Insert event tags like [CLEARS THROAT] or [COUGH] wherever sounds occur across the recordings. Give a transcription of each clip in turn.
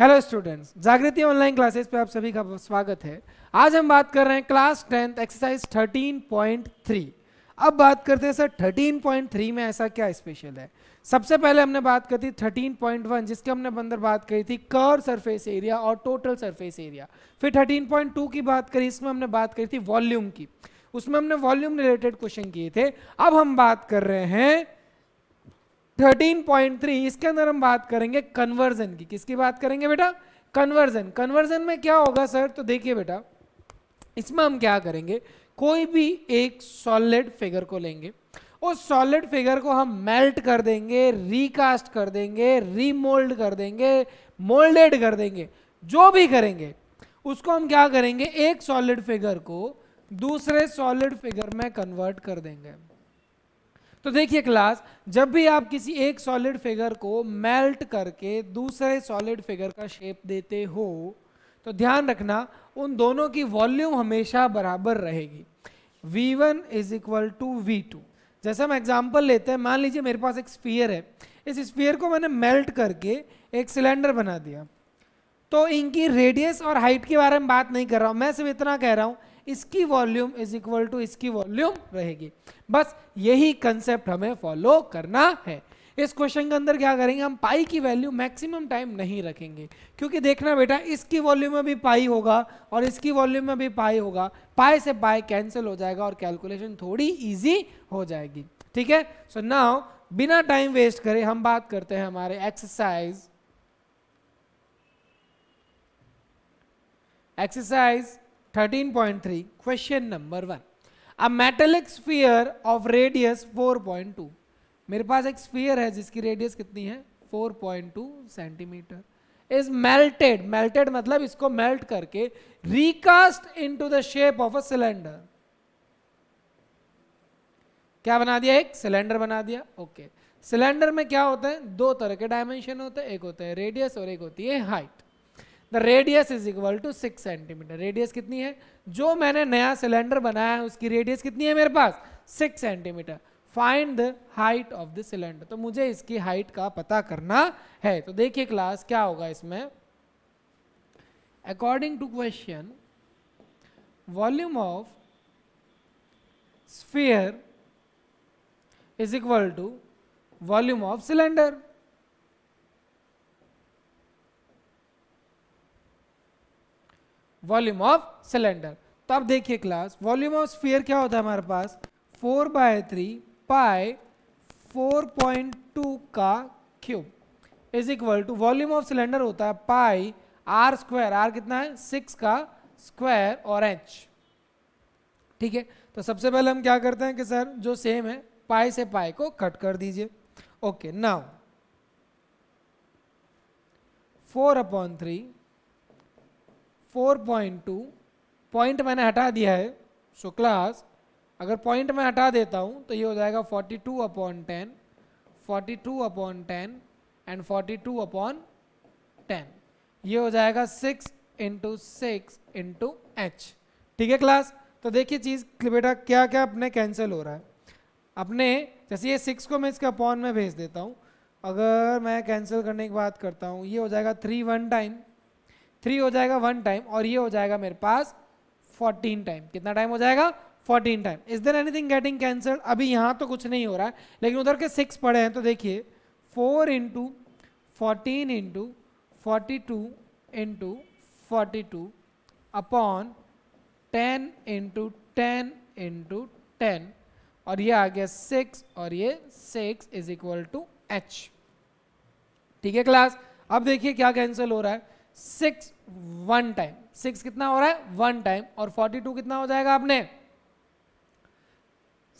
Hello students Jagriti online classes पे आप सभी का स्वागत है आज हम बात कर रहे हैं क्लास टेंथ एक्सरसाइज 13.3 अब बात करते हैं सर 13.3 में ऐसा क्या स्पेशल है सबसे पहले हमने बात कर थी 13.1 जिसके हमने अंदर बात करी थी कर सरफेस एरिया और टोटल सरफेस एरिया फिर 13.2 की बात करी इसमें हमने बात करी थी वॉल्यूम की उसमें हमने वॉल्यूम रिलेटेड क्वेश्चन किए थे अब हम बात कर रहे हैं 13.3 इसके अंदर हम बात करेंगे कन्वर्जन की किसकी बात करेंगे बेटा कन्वर्जन कन्वर्जन में क्या होगा सर तो देखिए बेटा इसमें हम क्या करेंगे कोई भी एक सॉलिड फिगर को लेंगे उस सॉलिड फिगर को हम मेल्ट कर देंगे रिकास्ट कर देंगे रीमोल्ड कर देंगे मोल्डेड कर देंगे जो भी करेंगे उसको हम क्या करेंगे एक सॉलिड फिगर को दूसरे सॉलिड फिगर में कन्वर्ट कर देंगे तो देखिए क्लास जब भी आप किसी एक सॉलिड फिगर को मेल्ट करके दूसरे सॉलिड फिगर का शेप देते हो तो ध्यान रखना उन दोनों की वॉल्यूम हमेशा बराबर रहेगी V1 one is equal to V जैसे हम एग्जाम्पल लेते हैं मान लीजिए मेरे पास एक स्पीयर है इस स्पीयर को मैंने मेल्ट करके एक सिलेंडर बना दिया तो इनकी रेडियस और हाइट के बारे में बात नहीं कर रहा हूँ मैं सिर्फ इतना कह रहा हूँ इसकी वॉल्यूम इज इक्वल टू इसकी वॉल्यूम रहेगी बस यही कंसेप्ट हमें फॉलो करना है इस क्वेश्चन के अंदर क्या करेंगे हम पाई की वैल्यू मैक्सिमम टाइम नहीं रखेंगे क्योंकि देखना बेटा इसकी वॉल्यूम में भी पाई होगा और इसकी वॉल्यूम में भी पाई होगा पाई से पाई कैंसिल हो जाएगा और कैलकुलेशन थोड़ी ईजी हो जाएगी ठीक है सो नाउ बिना टाइम वेस्ट करे हम बात करते हैं हमारे exercise exercise 13.3 question number one a metallic sphere of radius 4.2 मेरे पास एक स्फीयर है जिसकी रेडियस कितनी है 4.2 सेंटीमीटर इज मेल्टेड मेल्टेड मतलब इसको मेल्ट करके recast into the shape of a cylinder क्या बना दिया एक सिलेंडर बना दिया ओके okay. सिलेंडर में क्या होता है दो तरह के डायमेंशन होते हैं एक होता है रेडियस और एक होती है height the radius is equal to six centimetre radius कितनी है जो मैंने नया सिलेंडर बनाया है उसकी रेडियस कितनी है मेरे पास six centimetre find the height of the cylinder तो मुझे इसकी हाइट का पता करना है तो देखिए क्लास क्या होगा इसमें according to question volume of sphere is equal to volume of cylinder volume of cylinder तो आप देखिए क्लास वॉल्यूम ऑफ स्फीयर क्या होता है हमारे पास four by three pi four point two का cube is equal to volume of cylinder होता है पाई आर स्क्वायर आर कितना है सिक्स का स्क्वायर और एच ठीक है तो सबसे पहले हम क्या करते हैं कि सर जो सेम है पाई से पाई को कट कर दीजिए okay now four upon three four point two point मैंने हटा दिया है सो क्लास अगर पॉइंट मैं हटा देता हूँ तो ये हो जाएगा forty two upon ten forty two upon ten and forty two upon ten ये हो जाएगा six into six into H ठीक है क्लास तो देखिए चीज़ बेटा क्या क्या अपने कैंसिल हो रहा है अपने जैसे ये सिक्स को मैं इसके अपॉन में भेज देता हूँ अगर मैं कैंसिल करने की बात करता हूँ ये हो जाएगा थ्री वन टाइम थ्री हो जाएगा वन टाइम और ये हो जाएगा मेरे पास फोर्टीन टाइम कितना टाइम हो जाएगा fourteen time is there anything getting cancel अभी यहाँ तो कुछ नहीं हो रहा है लेकिन उधर के सिक्स पड़े हैं तो देखिए four into fourteen into forty two into forty two upon ten into ten into ten और ये आ गया सिक्स और ये six is equal to H ठीक है क्लास अब देखिए क्या कैंसिल हो रहा है सिक्स वन टाइम सिक्स कितना हो रहा है वन टाइम और फोर्टी टू कितना हो जाएगा आपने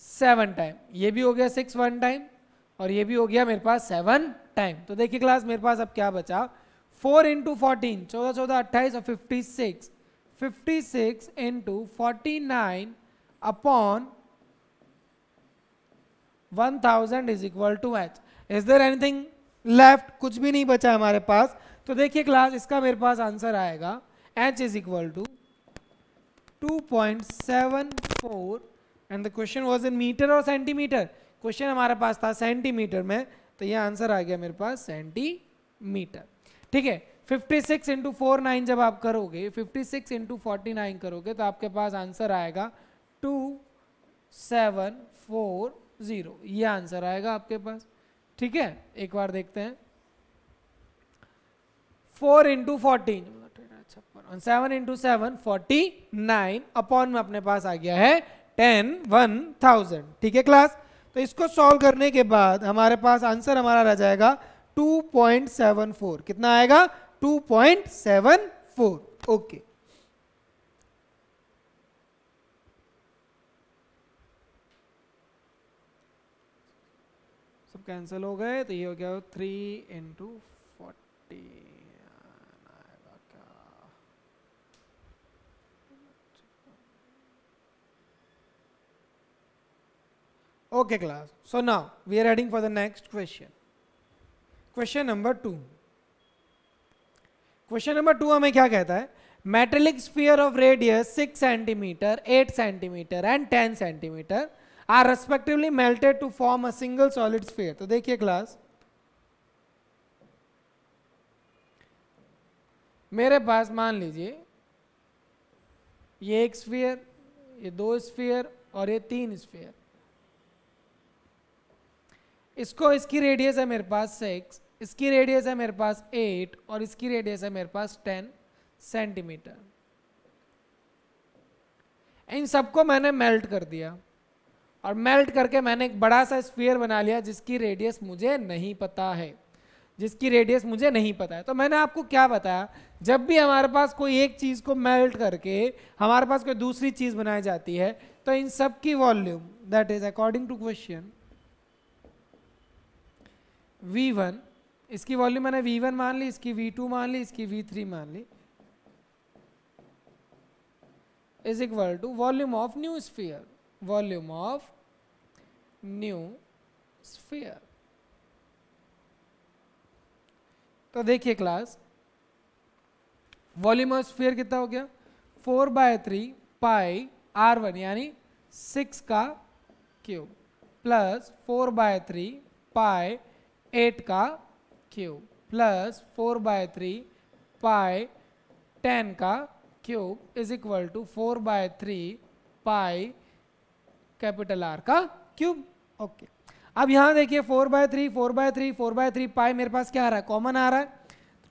सेवन टाइम ये भी हो गया सिक्स वन टाइम और ये भी हो गया मेरे पास सेवन टाइम तो देखिए क्लास मेरे पास अब क्या बचा फोर इंटू फोर्टीन चौदह चौदह अट्ठाईस और fifty six fifty six into forty nine upon one thousand is equal to H is there anything left कुछ भी नहीं बचा हमारे पास तो देखिए क्लास इसका मेरे पास आंसर आएगा H is equal to two point seven four and the question was in metre और सेंटीमीटर क्वेश्चन हमारे पास था सेंटीमीटर में तो ये आंसर आ गया मेरे पास सेंटीमीटर ठीक है 56 सिक्स इंटू फोर नाइन जब आप करोगे 56 सिक्स इंटू फोर्टी नाइन करोगे तो आपके पास आंसर आएगा टू सेवन फोर ज़ीरो ये आंसर आएगा आपके पास ठीक है एक बार देखते हैं four into fourteen seven into seven forty nine upon में अपने पास आ गया है टेन वन थाउजेंड ठीक है क्लास तो इसको सॉल्व करने के बाद हमारे पास आंसर हमारा रह जाएगा फोर कितना आएगा फोर ओके सब कैंसिल हो गए तो ये हो गया three into forty Okay class. So now we are heading for the next question. Question number two. Question number two हमें क्या कहता है metallic sphere of radius six centimetre eight centimetre and ten centimetre are respectively melted to form a single solid sphere तो देखिए class मेरे पास मान लीजिए ये एक स्फीयर ये दो स्फीयर और ये तीन स्फीयर इसको इसकी रेडियस है मेरे पास सिक्स इसकी रेडियस है मेरे पास एट और इसकी रेडियस है मेरे पास टेन सेंटीमीटर इन सबको मैंने मेल्ट कर दिया और मेल्ट करके मैंने एक बड़ा सा स्फीयर बना लिया जिसकी रेडियस मुझे नहीं पता है जिसकी रेडियस मुझे नहीं पता है तो मैंने आपको क्या बताया जब भी हमारे पास कोई एक चीज़ को मेल्ट करके हमारे पास कोई दूसरी चीज़ बनाई जाती है तो इन सब की volume that is according to question v1 इसकी वॉल्यूम मैंने v1 मान ली इसकी v2 मान ली इसकी v3 मान ली is equal to volume of new sphere volume of new sphere तो देखिए क्लास वॉल्यूम ऑफ स्फीयर कितना हो गया four by three pi R one यानी सिक्स का cube plus four by three pi eight का cube plus four by three pi ten का cube is equal to four by three pi capital R का cube okay अब यहां देखिए four by three four by three four by three pi मेरे पास क्या आ रहा है कॉमन आ रहा है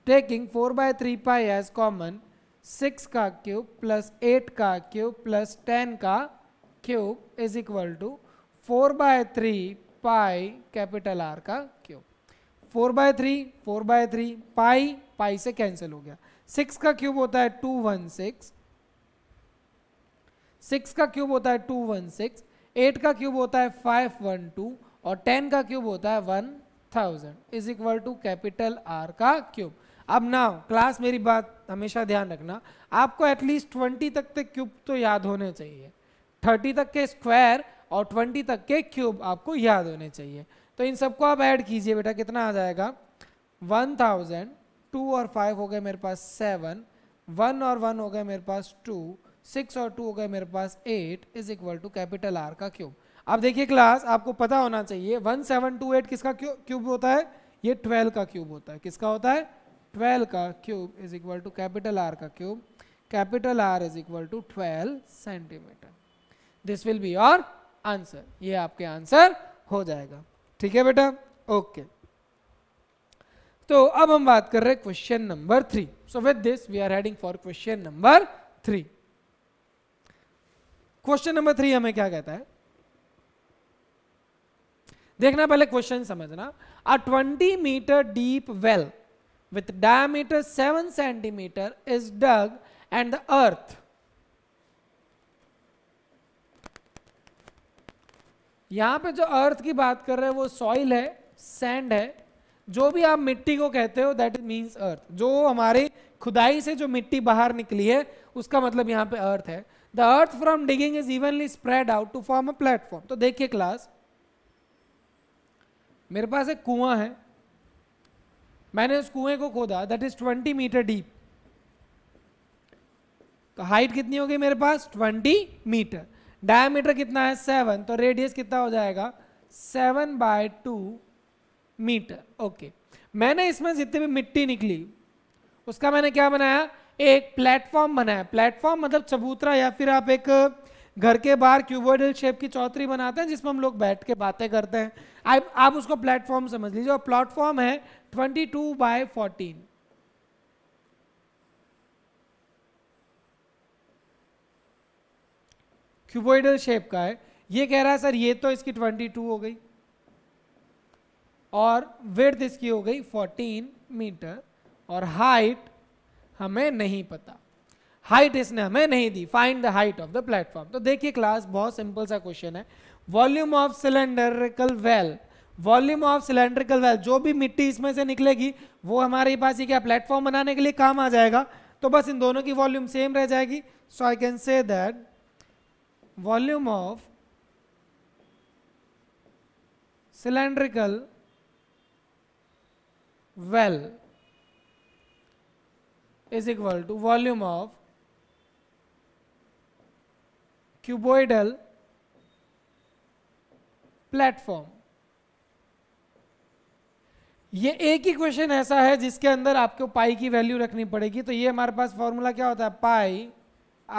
taking four by three pi as common six का क्यूब प्लस एट का क्यूब प्लस टेन का cube is equal to four by three pi capital R का cube four by three four by three pi pi से cancel हो गया six का cube होता है टू वन सिक्स सिक्स का क्यूब होता है टू वन सिक्स एट का क्यूब होता है फाइव वन टू और टेन का क्यूब होता है one thousand is equal to capital R का क्यूब अब ना क्लास मेरी बात हमेशा ध्यान रखना आपको एटलीस्ट ट्वेंटी तक के क्यूब तो याद होने चाहिए थर्टी तक के स्क्वायर और ट्वेंटी तक के क्यूब आपको याद होने चाहिए तो इन सबको आप ऐड कीजिए बेटा कितना आ जाएगा वन थाउजेंड टू और फाइव हो गए मेरे पास सेवन वन और वन हो गए मेरे पास टू सिक्स और टू हो गए मेरे पास eight is equal to capital R का क्यूब अब देखिए क्लास आपको पता होना चाहिए वन सेवन टू एट किसका क्यूब होता है ये ट्वेल्व का क्यूब होता है किसका होता है ट्वेल्व का cube is equal to capital R का cube capital R is equal to twelve centimetre this will be your answer ये आपके आंसर हो जाएगा ठीक है बेटा ओके तो अब हम बात कर रहे हैं question number three so with this we are heading for question number three question number three हमें क्या कहता है देखना पहले क्वेश्चन समझना a 20 metre deep well with diameter 7 centimetre is dug and the earth यहां पे जो अर्थ की बात कर रहे हैं वो सॉइल है सैंड है जो भी आप मिट्टी को कहते हो दैट इज मीन्स अर्थ जो हमारी खुदाई से जो मिट्टी बाहर निकली है उसका मतलब यहां पे अर्थ है the earth from digging is evenly spread out to form a platform तो देखिए क्लास मेरे पास एक कुआं है मैंने उस कुएं को खोदा that is twenty metre deep तो हाइट कितनी होगी मेरे पास ट्वेंटी मीटर डायमीटर कितना है सेवन तो रेडियस कितना हो जाएगा seven by two metre okay मैंने इसमें जितनी भी मिट्टी निकली उसका मैंने क्या बनाया एक प्लेटफॉर्म बनाया प्लेटफॉर्म मतलब चबूतरा या फिर आप एक घर के बाहर क्यूबोडल शेप की चौथरी बनाते हैं जिसमें हम लोग बैठ के बातें करते हैं आप उसको प्लेटफॉर्म समझ लीजिए और प्लेटफॉर्म है twenty two by fourteen cuboidal shape का है ये कह रहा है सर ये तो इसकी 22 हो गई और विर्थ इसकी हो गई 14 मीटर और हाइट हमें नहीं पता हाइट इसने हमें नहीं दी find the height of the platform तो देखिए क्लास बहुत सिंपल सा क्वेश्चन है volume of cylindrical well volume of cylindrical well जो भी मिट्टी इसमें से निकलेगी वो हमारे पास ही क्या प्लेटफॉर्म बनाने के लिए काम आ जाएगा तो बस इन दोनों की वॉल्यूम सेम रह जाएगी so I can say that volume of cylindrical well is equal to volume of cuboidal platform ये एक ही क्वेश्चन ऐसा है जिसके अंदर आपको पाई की वैल्यू रखनी पड़ेगी तो ये हमारे पास फॉर्मूला क्या होता है pi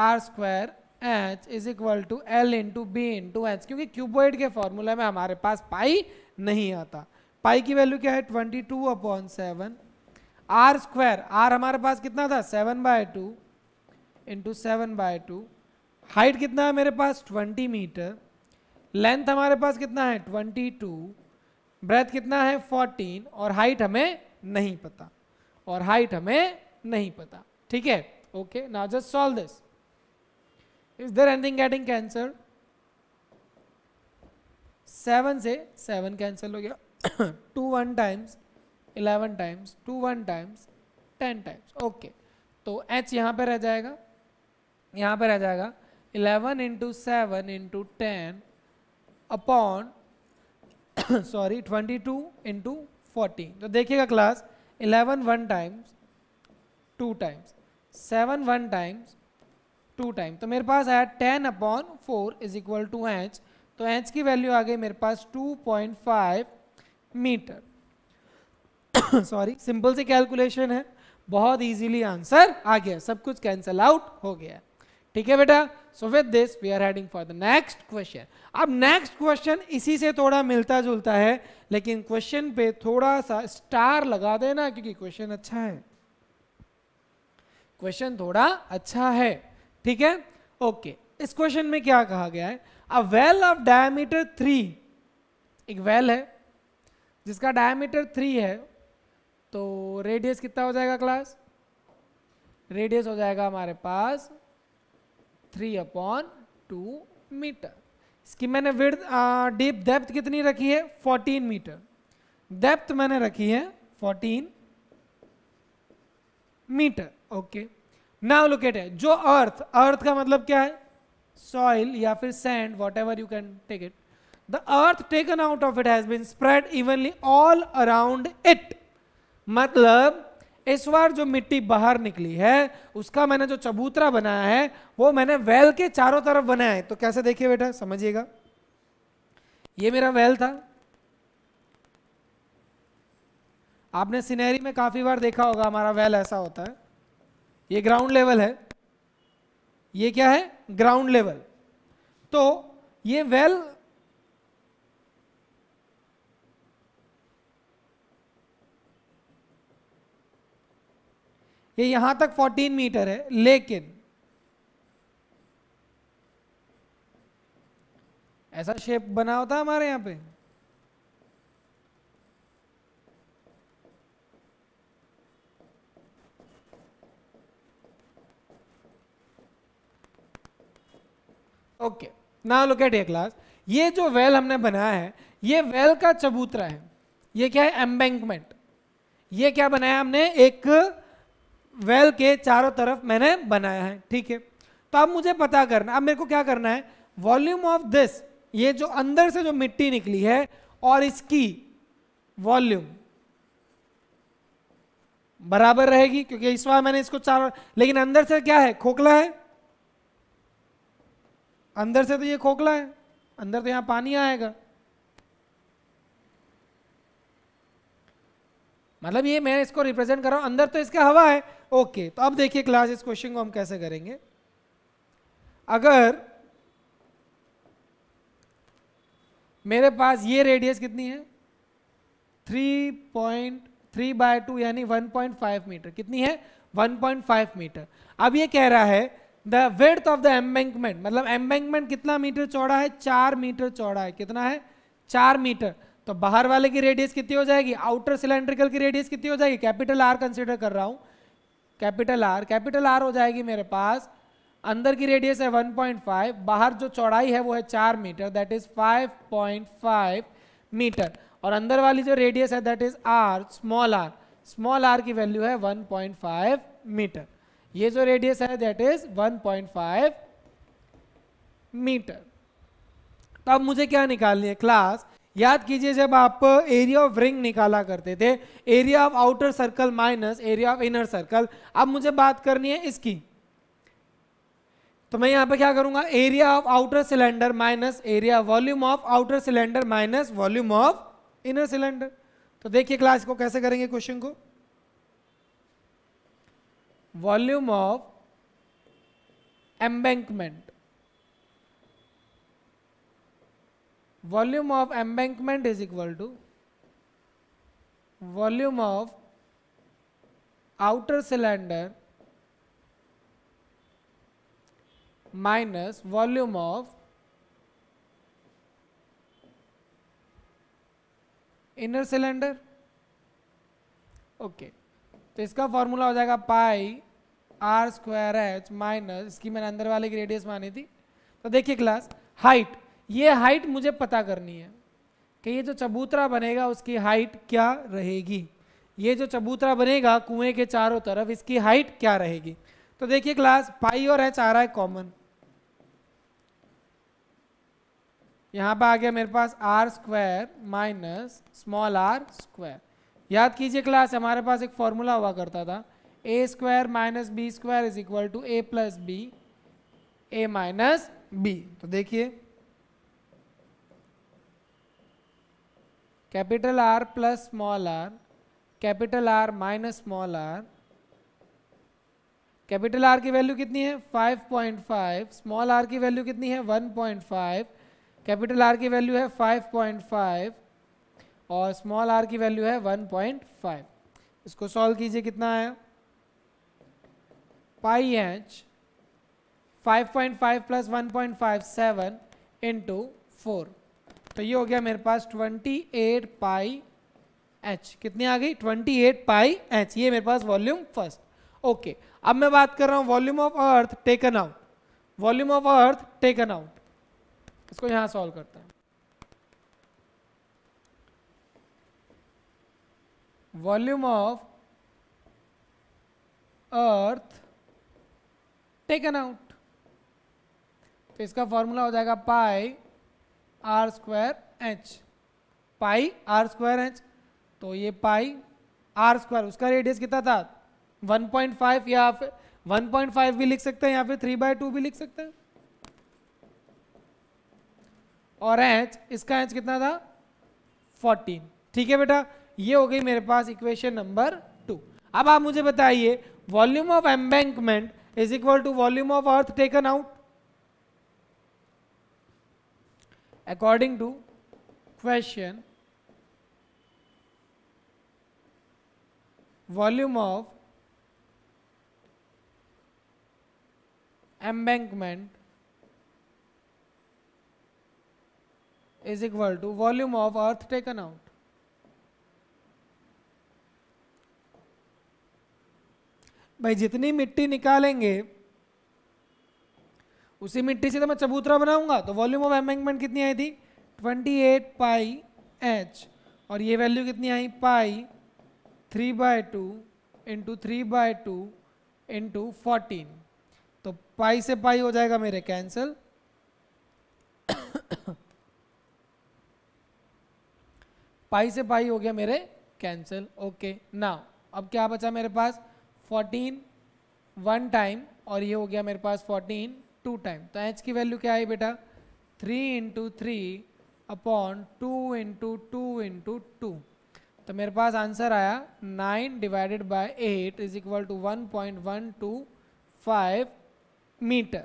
R square H is equal to L two B two H क्योंकि क्यूबोइड के फॉर्मूला में हमारे पास पाई नहीं आता पाई की वैल्यू क्या है twenty two upon seven R square R हमारे पास कितना था seven by two into seven by two height कितना है मेरे पास ट्वेंटी मीटर लेंथ हमारे पास कितना है ट्वेंटी टू ब्रेथ कितना है फोर्टीन और हाइट हमें नहीं पता और हाइट हमें नहीं पता ठीक है okay now just solve this is there anything getting cancer seven से सेवन कैंसिल हो गया two one times eleven times two one times ten times okay तो एच यहाँ पर रह जाएगा यहाँ पर रह जाएगा eleven into seven into ten upon sorry twenty two into fourteen तो देखिएगा class eleven one times two times seven one times two time तो मेरे पास आया ten upon four is equal to H तो एच की वैल्यू आ गई मेरे पास two point five metre [COUGHS] sorry simple सी कैलकुलेशन है बहुत इजीली आंसर आ गया सब कुछ कैंसल आउट हो गया ठीक है बेटा so with this we are heading for the next question अब नेक्स्ट क्वेश्चन इसी से थोड़ा मिलता जुलता है लेकिन क्वेश्चन पे थोड़ा सा स्टार लगा देना क्योंकि क्वेश्चन अच्छा है क्वेश्चन थोड़ा अच्छा है ठीक है ओके इस क्वेश्चन में क्या कहा गया है a well of diameter three एक वेल है जिसका डायमीटर थ्री है तो रेडियस कितना हो जाएगा क्लास रेडियस हो जाएगा हमारे पास थ्री अपॉन टू मीटर इसकी मैंने विर्थ डीप डेप्थ कितनी रखी है फोर्टीन मीटर डेप्थ मैंने रखी है fourteen metre okay okay. Now locate है जो अर्थ अर्थ का मतलब क्या है सॉइल या फिर sand whatever you can take it the earth taken out of it has been spread evenly all around it मतलब इस बार जो मिट्टी बाहर निकली है उसका मैंने जो चबूतरा बनाया है वो मैंने वेल के चारों तरफ बनाया है तो कैसे देखिए बेटा समझिएगा ये मेरा वेल था आपने सिनेरी में काफी बार देखा होगा हमारा वेल ऐसा होता है ये ग्राउंड लेवल है ये क्या है ग्राउंड लेवल तो ये वेल ये यहां तक 14 मीटर है लेकिन ऐसा शेप बना होता हमारे यहां पे ओके ना लुक एट ए क्लास ये जो वेल हमने बनाया है ये वेल का चबूतरा है ये क्या है एम्बैंकमेंट ये क्या बनाया हमने एक वेल के चारों तरफ मैंने बनाया है ठीक है तो अब मुझे पता करना अब मेरे को क्या करना है वॉल्यूम ऑफ दिस ये जो अंदर से जो मिट्टी निकली है और इसकी वॉल्यूम बराबर रहेगी क्योंकि इस बार मैंने इसको चार लेकिन अंदर से क्या है खोखला है अंदर से तो ये खोखला है अंदर तो यहाँ पानी आएगा मतलब ये मैं इसको रिप्रेजेंट कर रहा हूँ अंदर तो इसका हवा है ओके तो अब देखिए क्लास इस क्वेश्चन को हम कैसे करेंगे अगर मेरे पास ये रेडियस कितनी है three point three by two यानी वन पॉइंट फाइव मीटर कितनी है वन पॉइंट फाइव मीटर अब ये कह रहा है the width of the embankment मतलब एम्बैंकमेंट कितना मीटर चौड़ा है चार मीटर चौड़ा है कितना है चार मीटर तो बाहर वाले की रेडियस कितनी हो जाएगी आउटर सिलेंड्रिकल की रेडियस कितनी हो जाएगी कैपिटल आर कंसिडर कर रहा हूँ कैपिटल आर कैपिटल आर हो जाएगी मेरे पास अंदर की रेडियस है 1.5 बाहर जो चौड़ाई है वो है चार मीटर दैट इज 5.5 मीटर और अंदर वाली जो रेडियस है that is R small R small R की वैल्यू है 1.5 मीटर ये जो रेडियस है दैट इज 1.5 मीटर तो अब मुझे क्या निकालनी है क्लास याद कीजिए जब आप एरिया ऑफ रिंग निकाला करते थे area of outer circle minus area of inner circle अब मुझे बात करनी है इसकी तो मैं यहां पे क्या करूंगा area of outer cylinder minus area volume of outer cylinder minus volume of inner cylinder तो देखिए क्लास को कैसे करेंगे क्वेश्चन को volume of embankment volume of embankment is equal to volume of outer cylinder minus volume of inner cylinder okay तो इसका formula हो जाएगा pi R square H minus इसकी मैंने अंदर वाले की रेडियस मानी थी तो देखिए क्लास हाइट ये हाइट मुझे पता करनी है कि ये जो चबूतरा बनेगा उसकी हाइट क्या रहेगी ये जो चबूतरा बनेगा कुएं के चारों तरफ इसकी हाइट क्या रहेगी तो देखिए क्लास पाई और एच आ रहा है कॉमन यहाँ पर आ गया मेरे पास R square minus small R square याद कीजिए क्लास हमारे पास एक फॉर्मूला हुआ करता था A square minus B square is equal to A plus B A minus B तो देखिए capital R plus small R capital R minus small R capital R की वैल्यू कितनी है 5.5 स्मॉल आर की वैल्यू कितनी है 1.5 कैपिटल आर की value है 5.5 और स्मॉल आर की वैल्यू है 1.5 इसको सॉल्व कीजिए कितना आया pi H 5.5 plus 1.57 into four तो ये हो गया मेरे पास 28 पाई एच कितनी आ गई 28 पाई एच ये मेरे पास वॉल्यूम फर्स्ट ओके अब मैं बात कर रहा हूँ volume of earth taken out volume of earth taken out इसको यहाँ सॉल्व करता हूँ volume of earth taken out तो इसका फॉर्मूला हो जाएगा pi R square H pi R square H तो ये पाई आर स्क्वायर उसका रेडियस कितना था 1.5 या फिर 1.5 भी लिख सकते हैं या फिर 3 बाय टू भी लिख सकते हैं और एच इसका एच कितना था 14 ठीक है बेटा ये हो गई मेरे पास इक्वेशन नंबर टू अब आप मुझे बताइए volume of embankment is equal to volume of earth taken out according to question volume of embankment is equal to volume of earth taken out भाई जितनी मिट्टी निकालेंगे उसी मिट्टी से तो मैं चबूतरा बनाऊंगा तो वॉल्यूम ऑफ एमेंगमेंट कितनी आई थी 28 पाई एच और ये वैल्यू कितनी आई pi three by two into three by two into fourteen तो पाई से पाई हो जाएगा मेरे कैंसिल पाई [COUGHS] से पाई हो गया मेरे कैंसिल ओके ना अब क्या बचा मेरे पास फोर्टीन वन टाइम और ये हो गया मेरे पास फोर्टीन टू टाइम तो एच की वैल्यू क्या आई बेटा three into three upon two into two into two तो मेरे पास आंसर आया nine divided by eight is equal to one point one two five metre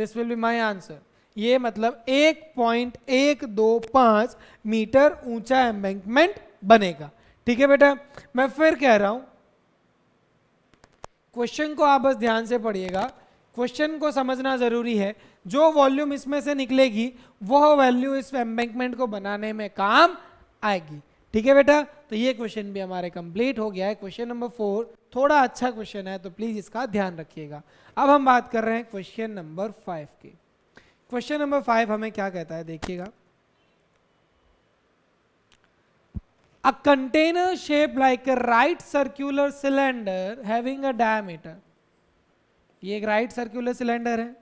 this will be my answer ये मतलब एक पॉइंट एक दो पाँच मीटर ऊंचा एम्बेंकमेंट बनेगा ठीक है बेटा मैं फिर कह रहा हूँ क्वेश्चन को आप बस ध्यान से पढ़िएगा क्वेश्चन को समझना ज़रूरी है जो वॉल्यूम इसमें से निकलेगी वह वैल्यू इस एम्बैंकमेंट को बनाने में काम आएगी ठीक है बेटा तो ये क्वेश्चन भी हमारे कंप्लीट हो गया है क्वेश्चन नंबर फोर थोड़ा अच्छा क्वेश्चन है तो प्लीज़ इसका ध्यान रखिएगा अब हम बात कर रहे हैं क्वेश्चन नंबर फाइव की क्वेश्चन नंबर फाइव हमें क्या कहता है देखिएगा A container shaped like a right circular cylinder having a diameter. ये एक राइट circular सिलेंडर है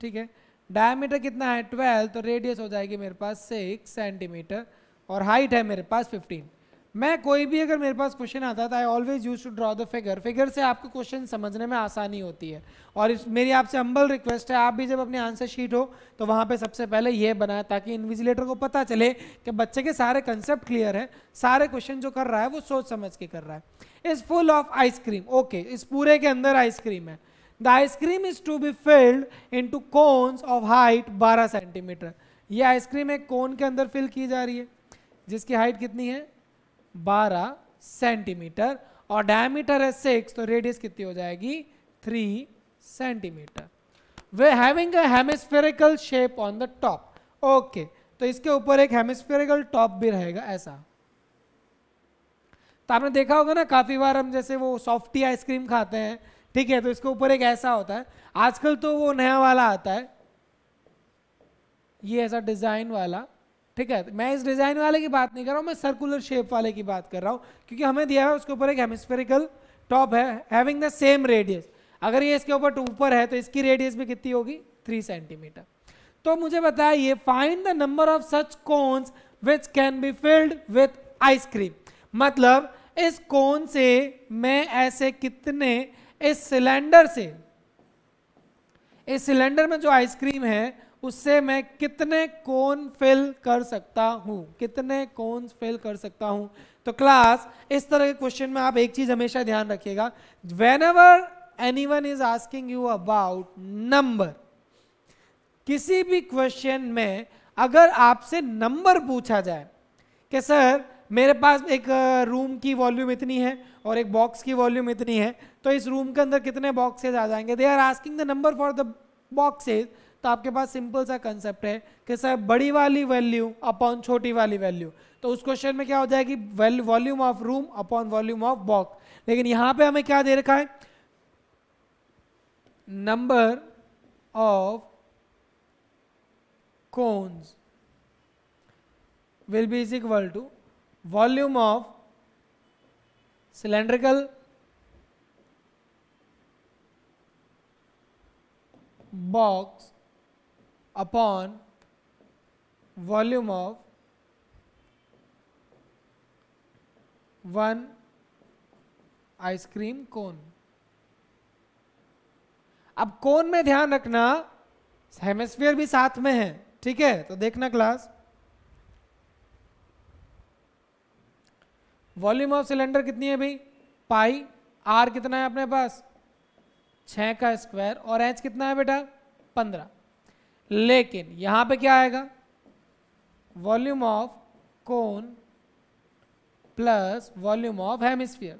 ठीक है डायमीटर कितना है 12 तो रेडियस हो जाएगी मेरे पास 6 सेंटीमीटर और हाइट है मेरे पास मैं कोई भी अगर मेरे पास क्वेश्चन आता था I always use to draw the figure figure से आपको क्वेश्चन समझने में आसानी होती है और इस मेरी आपसे अम्बल रिक्वेस्ट है आप भी जब अपने आंसर शीट हो तो वहाँ पे सबसे पहले ये बनाए ताकि इन्विजिलेटर को पता चले कि बच्चे के सारे कंसेप्ट क्लियर हैं सारे क्वेश्चन जो कर रहा है वो सोच समझ के कर रहा है is full of ice cream okay इस पूरे के अंदर आइसक्रीम है the ice cream is to be filled into cones of height बारह सेंटीमीटर ये आइसक्रीम एक कोन के अंदर फिल की जा रही है जिसकी हाइट कितनी है बारह सेंटीमीटर और डायमीटर है सिक्स तो रेडियस कितनी हो जाएगी three centimetre way having a shape on the top okay तो इसके ऊपर एक हेमिस्फेरिकल टॉप भी रहेगा ऐसा तो आपने देखा होगा ना काफी बार हम जैसे वो सॉफ्टी आइसक्रीम खाते हैं ठीक है तो इसके ऊपर एक ऐसा होता है आजकल तो वो नया वाला आता है ये ऐसा डिजाइन वाला ठीक है मैं इस डिज़ाइन वाले की बात नहीं कर रहा हूँ मैं सर्कुलर शेप वाले की बात कर रहा हूँ क्योंकि हमें दिया है उसके ऊपर एक हेमिस्फेरिकल टॉप है हैविंग द सेम रेडियस अगर ये इसके ऊपर ऊपर है तो इसकी रेडियस भी कितनी होगी थ्री सेंटीमीटर तो मुझे बताइए find the number of such cones which can be filled with ice cream मतलब इस कोन से मैं ऐसे कितने इस सिलेंडर से इस सिलेंडर में जो आइसक्रीम है उससे मैं कितने कोन फिल कर सकता हूँ कितने कोन फिल कर सकता हूँ तो क्लास इस तरह के क्वेश्चन में आप एक चीज हमेशा ध्यान रखिएगा whenever anyone is asking you about number किसी भी क्वेश्चन में अगर आपसे नंबर पूछा जाए कि सर मेरे पास एक रूम की वॉल्यूम इतनी है और एक बॉक्स की वॉल्यूम इतनी है तो इस रूम के अंदर कितने बॉक्सेज आ जाएंगे they are asking the number for the boxes तो आपके पास सिंपल सा कंसेप्ट है कि सर बड़ी वाली वैल्यू अपॉन छोटी वाली वैल्यू तो उस क्वेश्चन में क्या हो जाएगी volume of room upon volume of box लेकिन यहां पे हमें क्या दे रखा है number of cones will be is equal to volume of cylindrical upon volume of one ice cream cone अब कोन में ध्यान रखना हेमेस्फीयर भी साथ में है ठीक है तो देखना क्लास वॉल्यूम ऑफ सिलेंडर कितनी है भाई पाई आर कितना है अपने पास छ का स्क्वायर और एच कितना है बेटा पंद्रह लेकिन यहां पे क्या आएगा volume of cone plus volume of hemisphere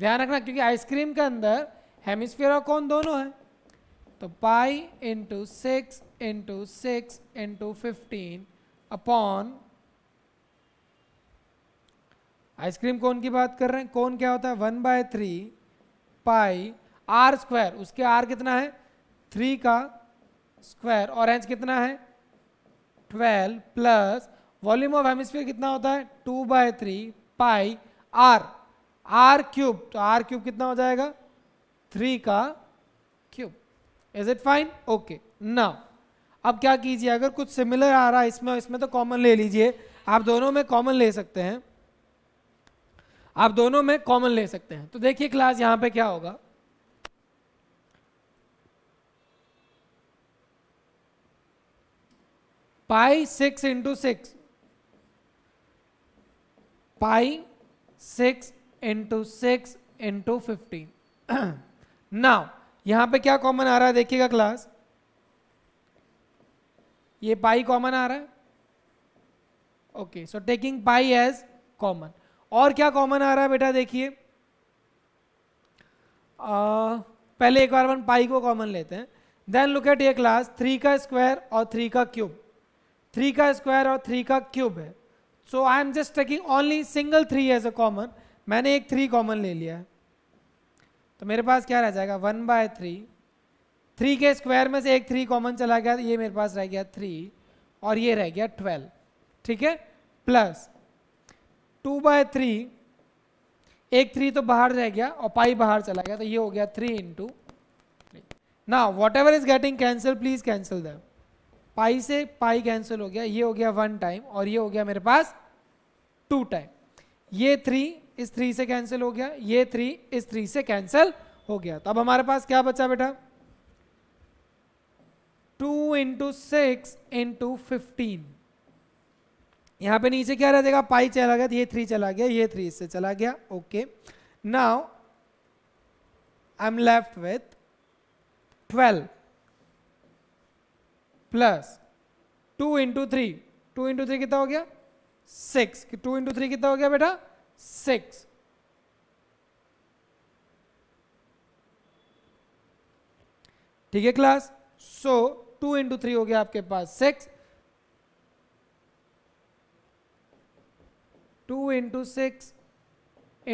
ध्यान रखना क्योंकि आइसक्रीम के अंदर हेमिस्फीयर और कोन दोनों है तो pi into six into six into fifteen upon ice cream cone की बात कर रहे हैं कोन क्या होता है one by three pi R square उसके आर कितना है थ्री का स्क्वायर और एंच कितना है 12 प्लस वॉल्यूम ऑफ हेमिस्फीयर कितना होता है 2 by three pi R R cube तो आर क्यूब कितना हो जाएगा 3 का cube is it fine okay now अब क्या कीजिए अगर कुछ सिमिलर आ रहा है इसमें इसमें तो कॉमन ले लीजिए आप दोनों में कॉमन ले सकते हैं आप दोनों में कॉमन ले सकते हैं तो देखिए क्लास यहां पे क्या होगा pi six into six pi six into six into fifteen now [CLEARS THROAT] यहां पे क्या कॉमन आ रहा है देखिएगा क्लास ये पाई कॉमन आ रहा है okay so taking pi as common और क्या कॉमन आ रहा है बेटा देखिए पहले एक बार अपन पाई को कॉमन लेते हैं देन लुक एट ये क्लास थ्री का स्क्वायर और थ्री का क्यूब थ्री का स्क्वायर और थ्री का क्यूब है so I am just taking only single three as a common मैंने एक थ्री कॉमन ले लिया है तो मेरे पास क्या रह जाएगा वन बाय थ्री थ्री के स्क्वायर में से एक थ्री कॉमन चला गया ये मेरे पास रह गया थ्री और ये रह गया ट्वेल्व ठीक है प्लस टू बाय थ्री एक थ्री तो बाहर रह गया और पाई बाहर चला गया तो ये हो गया थ्री इंटू ना whatever is getting cancel please cancel them pi से पाई कैंसिल हो गया ये हो गया वन टाइम और ये हो गया मेरे पास टू टाइम ये थ्री इस थ्री से कैंसिल हो गया ये थ्री इस थ्री से कैंसिल हो गया तो अब हमारे पास क्या बचा बेटा two into six into fifteen यहां पे नीचे क्या रह जाएगा पाई चला गया तो ये थ्री चला गया ये थ्री इससे चला गया okay now I am left with twelve plus two into three two into three कितना हो गया सिक्स टू इंटू थ्री कितना हो गया बेटा सिक्स ठीक है class so two into three हो गया आपके पास six two into six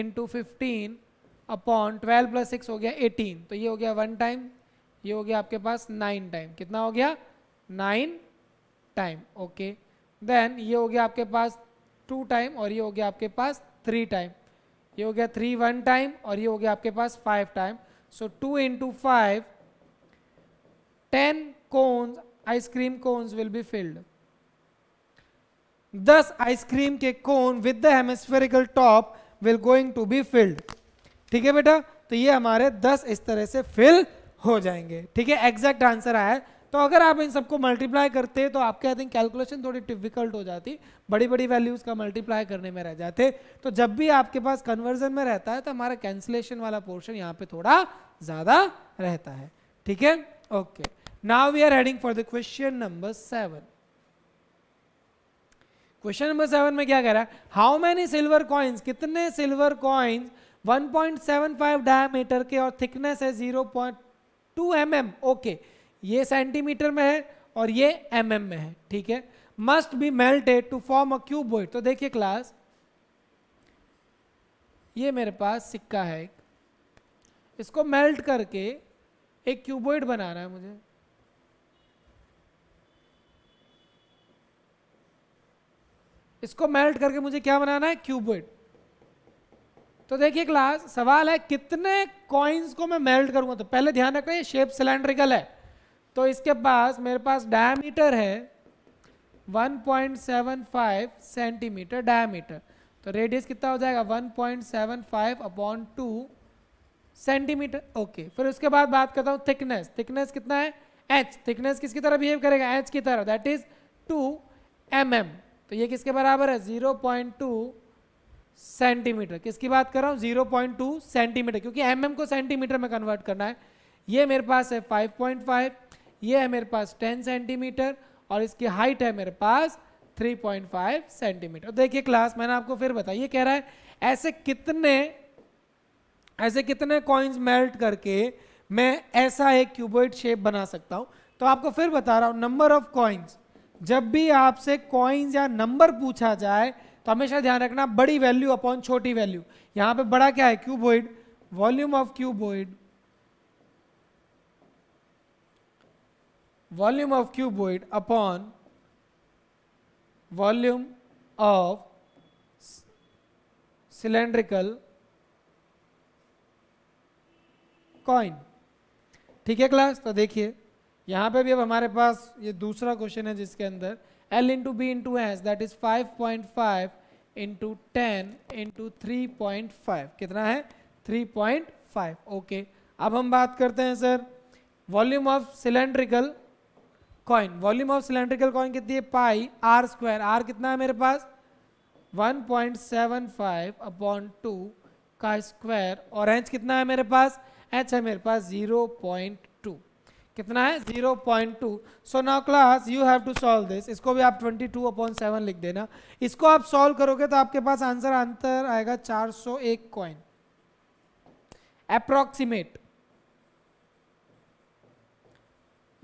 into fifteen upon twelve plus six हो गया एटीन तो ये हो गया वन टाइम ये हो गया आपके पास नाइन टाइम कितना हो गया नाइन टाइम ओके देन ये हो गया आपके पास टू टाइम और ये हो गया आपके पास थ्री टाइम ये हो गया थ्री वन टाइम और ये हो गया आपके पास five time so two into five ten cones ice cream cones will be filled दस आइसक्रीम के cone with the hemispherical top will going to be filled ठीक है बेटा तो ये हमारे दस इस तरह से फिल हो जाएंगे ठीक है एग्जैक्ट आंसर आया तो अगर आप इन सबको मल्टीप्लाई करते तो आपके आई थिंक कैलकुलेशन थोड़ी डिफिकल्ट हो जाती बड़ी बड़ी वैल्यूज का मल्टीप्लाई करने में रह जाते तो जब भी आपके पास कन्वर्जन में रहता है तो हमारा कैंसिलेशन वाला पोर्शन यहाँ पे थोड़ा ज्यादा रहता है ठीक है okay now we are heading for the question number seven question number seven में क्या कह रहा है हाउ मैनी सिल्वर कॉइन्स कितने सिल्वर कॉइन्स 1.75 डायमीटर के और थिकनेस है 0.2 पॉइंट mm, ओके okay. ये सेंटीमीटर में है और ये एम mm में है ठीक है must be melted to form a cuboid तो देखिए क्लास ये मेरे पास सिक्का है एक इसको मेल्ट करके एक क्यूबोइड बनाना है मुझे इसको मेल्ट करके मुझे क्या बनाना है क्यूबोइड तो देखिए क्लास सवाल है कितने कॉइन्स को मैं मेल्ट करूंगा तो पहले ध्यान रखना ये शेप सिलेंड्रिकल है तो इसके पास मेरे पास डायमीटर है 1.75 सेंटीमीटर डायमीटर तो रेडियस कितना हो जाएगा 1.75 अपॉन टू सेंटीमीटर ओके फिर उसके बाद बात करता हूँ थिकनेस थिकनेस कितना है एच थिकनेस किसकी तरह बिहेव करेगा एच की तरह that is two M M तो ये किसके बराबर है जीरो पॉइंट टू सेंटीमीटर किसकी बात कर रहा हूँ जीरो पॉइंट टू सेंटीमीटर क्योंकि एम mm को सेंटीमीटर में कन्वर्ट करना है ये मेरे पास है फाइव पॉइंट फाइव ये है मेरे पास 10 सेंटीमीटर और इसकी हाइट है मेरे पास 3.5 सेंटीमीटर देखिए क्लास मैंने आपको फिर बताया ये कह रहा है ऐसे कितने ऐसे कितने कॉइन्स मेल्ट करके मैं ऐसा एक क्यूबोइड शेप बना सकता हूं तो आपको फिर बता रहा हूं नंबर ऑफ कॉइन्स जब भी आपसे कॉइन्स या नंबर पूछा जाए तो हमेशा ध्यान रखना बड़ी वैल्यू अपॉन छोटी वैल्यू यहाँ पे बड़ा क्या है cuboid volume of cuboid volume of cuboid upon volume of cylindrical coin ठीक है क्लास तो देखिए यहाँ पे भी अब हमारे पास ये दूसरा क्वेश्चन है जिसके अंदर L into B into S that is 5.5 point five into ten into three point five कितना है 3.5 ओके okay. अब हम बात करते हैं sir volume of cylindrical coin volume of cylindrical coin कितनी है पाई आर स्क्वायर आर कितना है मेरे पास 1.75 पॉइंट अपॉन टू का स्क्वायर और एच कितना है मेरे पास एच है मेरे पास 0.2 कितना है 0.2 so now class you have to solve this इसको भी आप 22 टू अपॉन सेवन लिख देना इसको आप सॉल्व करोगे तो आपके पास आंसर आंसर आएगा 401 सौ एक कॉइन अप्रॉक्सीमेट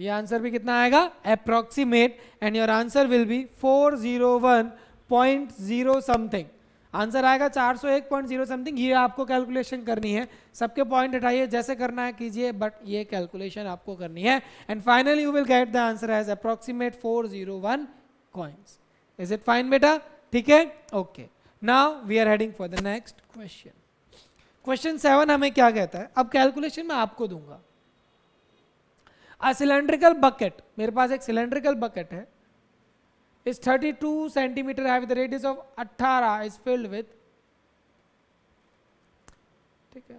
ये आंसर भी कितना आएगा approximate and your answer will be 401.0 something answer आएगा 401.0 समथिंग ये आपको कैलकुलेशन करनी है सबके पॉइंट हटाइए जैसे करना है कीजिए बट ये कैलकुलेशन आपको करनी है and finally you will get the answer as approximate 401 coins is it fine बेटा ठीक है okay now we are heading for the next question question seven हमें क्या कहता है अब कैलकुलेशन मैं आपको दूंगा अ सिलेंड्रिकल बकेट मेरे पास एक सिलेंड्रिकल बकेट है इस 32 सेंटीमीटर है with radius of 18 is filled with ठीक है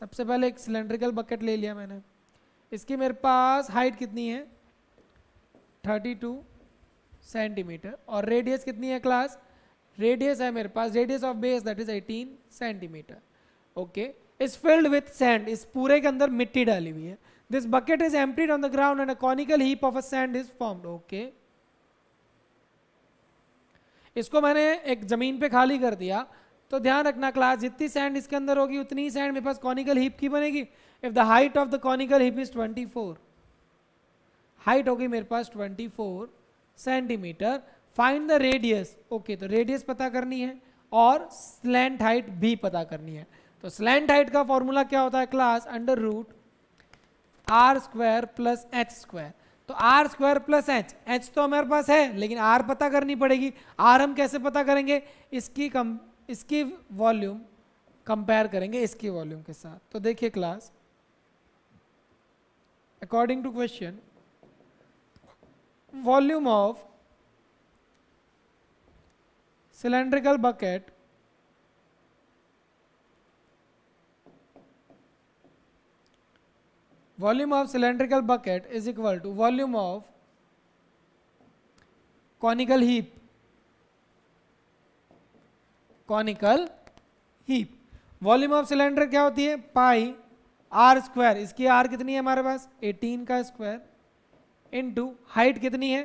सबसे पहले एक सिलेंड्रिकल बकेट ले लिया मैंने इसकी मेरे पास हाइट कितनी है 32 सेंटीमीटर और रेडियस कितनी है क्लास रेडियस है मेरे पास radius of base that is 18 centimetre okay is filled with sand इस पूरे के अंदर मिट्टी डाली हुई है This bucket is emptied on the ground and a conical heap of a sand is formed. Okay. इसको मैंने एक जमीन पे खाली कर दिया तो ध्यान रखना क्लास जितनी सैंड इसके अंदर होगी उतनी सैंड मेरे पास कॉनिकल हीप की बनेगी if the height of the conical heap is 24 height होगी मेरे पास 24 centimetre find the radius okay तो रेडियस पता करनी है और स्लैंड हाइट भी पता करनी है तो स्लैंड हाइट का फॉर्मूला क्या होता है class under root R square plus H square तो R square plus H H तो हमारे पास है लेकिन आर पता करनी पड़ेगी आर हम कैसे पता करेंगे इसकी कम इसकी वॉल्यूम कंपेयर करेंगे इसकी वॉल्यूम के साथ तो देखिए class according to question volume of cylindrical bucket volume of cylindrical bucket is equal to volume of conical heap conical heap volume of cylinder क्या होती है पाई आर स्क्वायर इसकी आर कितनी है हमारे पास 18 का स्क्वायर इनटू हाइट कितनी है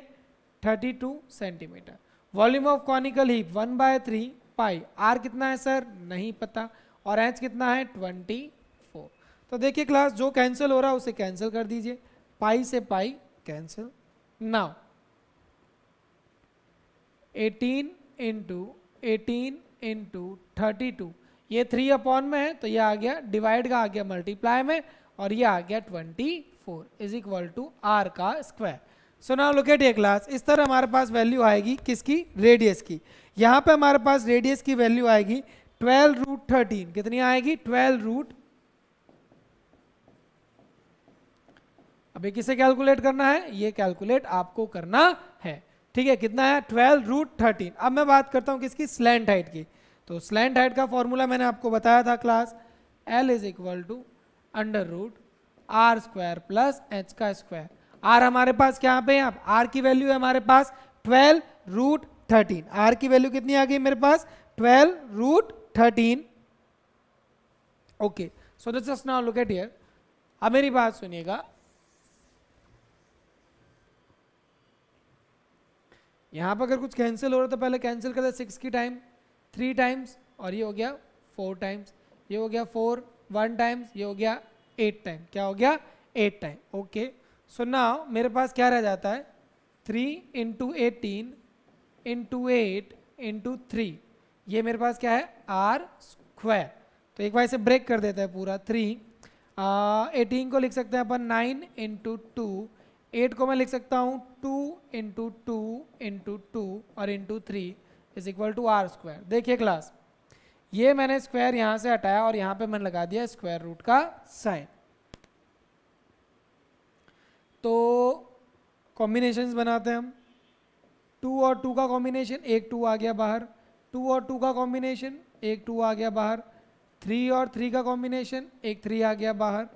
32 centimetre volume of conical heap 1 by three pi R कितना है सर नहीं पता और एच कितना है तो देखिए क्लास जो कैंसिल हो रहा है उसे कैंसिल कर दीजिए पाई से pi cancel now 18 into eighteen into thirty two ये थ्री अपॉन में है तो ये आ गया डिवाइड का आ गया मल्टीप्लाई में और ये आ गया twenty four is equal to R का square so now locate A class इस तरह हमारे पास वैल्यू आएगी किसकी रेडियस की यहाँ पे हमारे पास रेडियस की वैल्यू आएगी ट्वेल्व रूट थर्टीन कितनी आएगी ट्वेल्व रूट अभी किसे कैलकुलेट करना है ये कैलकुलेट आपको करना है ठीक है कितना है ट्वेल्व रूट थर्टीन अब मैं बात करता हूँ किसकी स्लैंड हाइट की तो स्लैंड हाइट का फॉर्मूला मैंने आपको बताया था class L is equal to under root R square plus H का स्क्वायर आर हमारे पास क्या पे है आप आर की वैल्यू है हमारे पास ट्वेल्व रूट थर्टीन आर की वैल्यू कितनी आ गई मेरे पास twelve root thirteen okay so this now look at here अब मेरी बात सुनिएगा यहाँ पर अगर कुछ कैंसिल हो रहा है तो पहले कैंसिल कर दे सिक्स की टाइम थ्री टाइम्स और ये हो गया फोर टाइम्स ये हो गया फोर वन टाइम्स ये हो गया एट टाइम क्या हो गया eight time okay so now मेरे पास क्या रह जाता है three into eighteen into eight into three ये मेरे पास क्या है आर स्क्वायर तो एक बार इसे ब्रेक कर देता है पूरा थ्री एटीन uh, को लिख सकते हैं अपन नाइन इंटू टू एट को मैं लिख सकता हूँ two into two into two और into three is equal to R square देखिए क्लास ये मैंने स्क्वायर यहाँ से हटाया और यहाँ पे मैंने लगा दिया स्क्वायर रूट का साइन तो कॉम्बिनेशन बनाते हैं हम टू और टू का कॉम्बिनेशन एक टू आ गया बाहर टू और टू का कॉम्बिनेशन एक टू आ गया बाहर थ्री और थ्री का कॉम्बिनेशन एक थ्री आ गया बाहर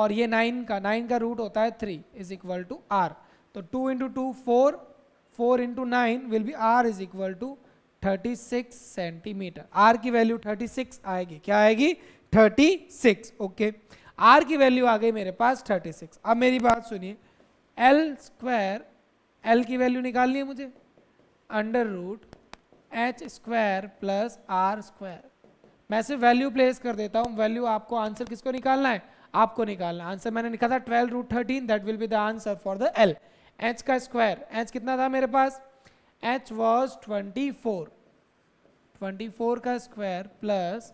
और ये नाइन का नाइन का रूट होता है three is equal to R तो two into two four four into nine will be R is equal to thirty six centimetre R की वैल्यू थर्टी सिक्स आएगी क्या आएगी थर्टी सिक्स ओके आर की value आ गई मेरे पास थर्टी सिक्स अब मेरी बात सुनिए एल स्क्वायर एल की वैल्यू निकालनी है मुझे under root H square plus R square मैं सिर्फ वैल्यू प्लेस कर देता हूँ वैल्यू आपको आंसर किसको निकालना है आपको निकालना आंसर मैंने लिखा था twelve root thirteen that will be the answer for the L H का स्क्वायर एच कितना था मेरे पास H was twenty four twenty four का स्क्वायर प्लस